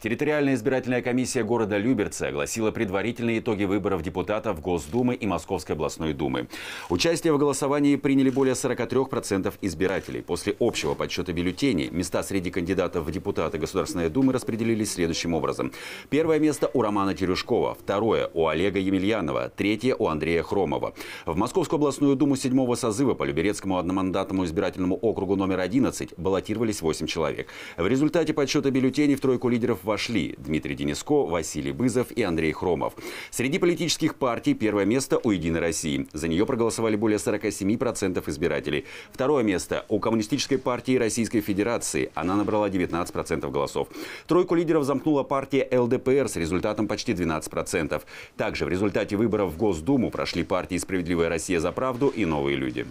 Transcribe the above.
Территориальная избирательная комиссия города Люберцы огласила предварительные итоги выборов депутатов Госдумы и Московской областной думы. Участие в голосовании приняли более 43% избирателей. После общего подсчета бюллетеней места среди кандидатов в депутаты Государственной думы распределились следующим образом. Первое место у Романа Терюшкова, второе у Олега Емельянова, третье у Андрея Хромова. В Московскую областную думу седьмого созыва по Люберецкому одномандатному избирательному округу номер 11 баллотировались 8 человек. В результате подсчета бюллетеней в тройку лидеров вошли Дмитрий Дениско, Василий Бызов и Андрей Хромов. Среди политических партий первое место у «Единой России». За нее проголосовали более 47% избирателей. Второе место у Коммунистической партии Российской Федерации. Она набрала 19% голосов. Тройку лидеров замкнула партия ЛДПР с результатом почти 12%. Также в результате выборов в Госдуму прошли партии «Справедливая Россия за правду» и «Новые люди».